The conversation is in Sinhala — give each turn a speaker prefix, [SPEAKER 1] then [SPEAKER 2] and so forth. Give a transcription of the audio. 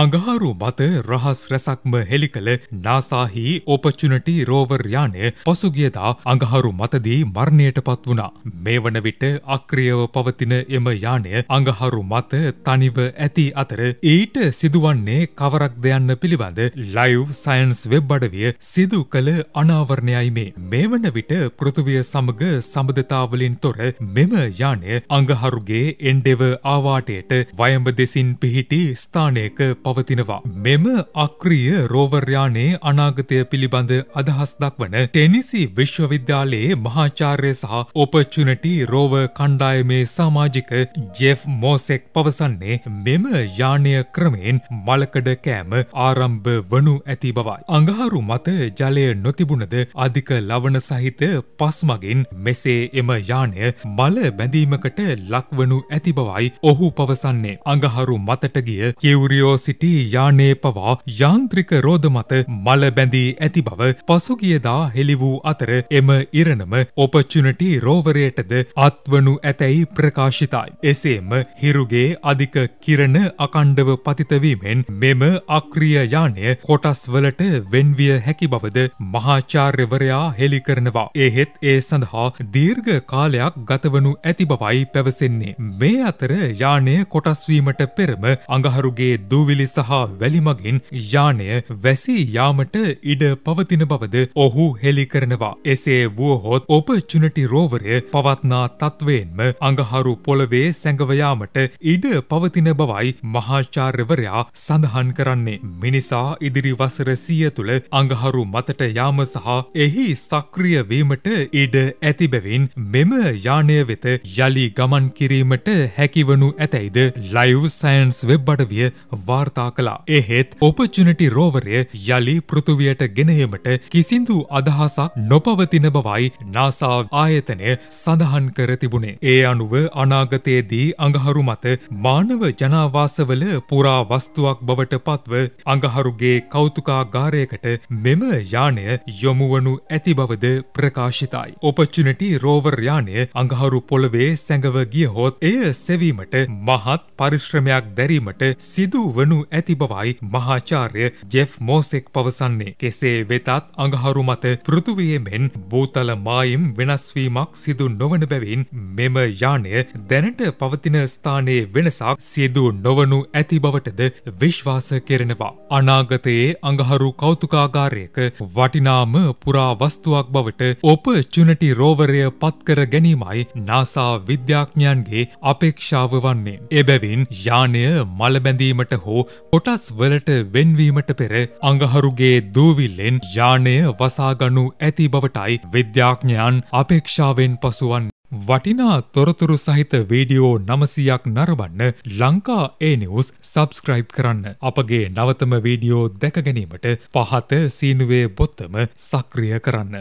[SPEAKER 1] අඟහරු මත රහස් රැසක්ම හෙළි කළ නාසාහි ඔපචුනටි රෝවර් යානය පසුගියදා අඟහරු මතදී මරණයට පත් වුණා. මේ වන විට අක්‍රියව පවතින එම යානය අඟහරු මත තනිව ඇති අතර ඊට සිදුවන්නේ කවරක් දෙයන්න පිළිබඳ ලයිව් සයින්ස් වෙබ් අඩවිය සිදු කළ අනාවරණයයි මේ. මේ වන විට පෘථවිය සමග සබඳතාවලින් තොර මෙම යානය අඟහරුගේ එන්ඩෙව ආවාටයට වයඹ දෙසින් පිහිටි ස්ථානයක පවතිනවා. මෙම අක්‍රිය රෝවර්යානයේ අනාගතය පිළිබඳ අදහස් දක්වන ටෙනිසි විශ්වවිද්‍යාලයේ මහාචාර්ය සහ ඔපචුනටි රෝව කණ්ඩායමේ සමාජික ජෙෆ් මෝසෙක් පවසන්නේ මෙම යානය ක්‍රමයෙන් මලකඩ කෑම ආරම්භ වනු ඇති බවයි. අඟහරු මත ජලය නොතිබුණද අධික ලවණ සහිත පස් මගින් මෙසේ එම යානය මල බැඳීමකට ලක්වනු ඇති බවයි ඔහු පවසන්නේ. අඟහරු මතට ගිය කිවරියෝස් සිටි යානයේ පවා යාන්ත්‍රික රෝධ මත මල බැඳී ඇති බව පසුගියදා හෙළි වූ අතර එම ඉරණම ඔපචුනිටි රෝවරයටද අත්වනු ඇතැයි ප්‍රකාශිතයි. එසේම හිරුගේ අධික කිරණ අකණ්ඩව පතිතවීමෙන් මෙම අක්‍රිය යානය කොටස්වලට වෙන්විය හැකි බවද මහාචාර්යවරයා හෙළි කරනවා. එහෙත් ඒ සඳහා දීර්ඝ කාලයක් ගතවනු ඇති බවයි පැවසෙන්නේ. මේ අතර යානය කොටස්වීමට පෙරම අඟහරුගේ දූවිලි කැඳවිලි සහ වැලිමගින් යානය වැසී යාමට ඉඩ පවතින බවද ඔහු හෙළි කරනවා. එසේ වුවහොත් ඔපචුනටි රෝවරය පවත්නා තත්වයෙන්ම අඟහරු පොළවේ සැඟවයාමට ඉඩ පවතින බවයි මහාචාර්යවරයා සඳහන් කරන්නේ. මිනිසා ඉදිරි වසර සිය තුළ අඟහරු මතට යාම සහ එහි සක්‍රිය වීමට ඉඩ ඇති බැවින් මෙම යානය වෙත යළි ගමන් කිරීමට හැකිවනු ඇතැයිද ලයිව් සයින්ස් වෙබ් අඩවිය වාර්තා වාර්තා කළා. එහෙත් ඔපචුනිටි රෝවරය යළි පෘථුවියට ගෙනයමට කිසිදු අදහසක් නොපවතින බවයි නාසා ආයතනය සඳහන් කර තිබුණේ. ඒ අනුව අනාගතයේදී අඟහරු මත මානව ජනාවාසවල පුරා වස්තුවක් බවට පත්ව අඟහරුගේ කෞතුකාගාරයකට මෙම යානය යොමුවනු ඇති බවද ප්‍රකාශිතයි. ඔපචුනටි රෝවර් යානය අඟහරු පොළවේ සැඟව ගියහොත් එය සෙවීමට මහත් පරිශ්‍රමයක් දැරීමට සිදු වනු ගනු ඇති බවයි මහාචාර්ය ජෙෆ් මෝසෙක් පවසන්නේ. කෙසේ වෙතත් අඟහරු මත පෘථුවියේ මෙන් බූතල මායිම් වෙනස්වීමක් සිදු නොවන බැවින් මෙම යානය දැනට පවතින ස්ථානයේ වෙනසක් සිදු නොවනු ඇති බවටද විශ්වාස කෙරෙනවා. අනාගතයේ අඟහරු කෞතුකාගාරයක වටිනාම පුරාවස්තුවක් බවට ඔපචුනටි රෝවරය පත්කර ගැනීමයි නාසා විද්‍යාඥයන්ගේ අපේක්ෂාව වන්නේ. එබැවින් යානය මලබැඳීමට හෝ කොටස් වලට වෙන්වීමට පෙර අඟහරුගේ දූවිල්ලෙන් යානය වසාගනු ඇති බවටයි විද්‍යාඥයන් අපේක්ෂාවෙන් පසුවන් වටිනා තොරතුරු සහිත වීඩියෝ නමසයක් නරබන්න ලංකා ඒනිවස් සබස්ක්‍රයිබ් කරන්න අපගේ නවතම වීඩියෝ දැකගැනීමට පහත සීනුවේ බොත්තම සක්‍රිය කරන්න.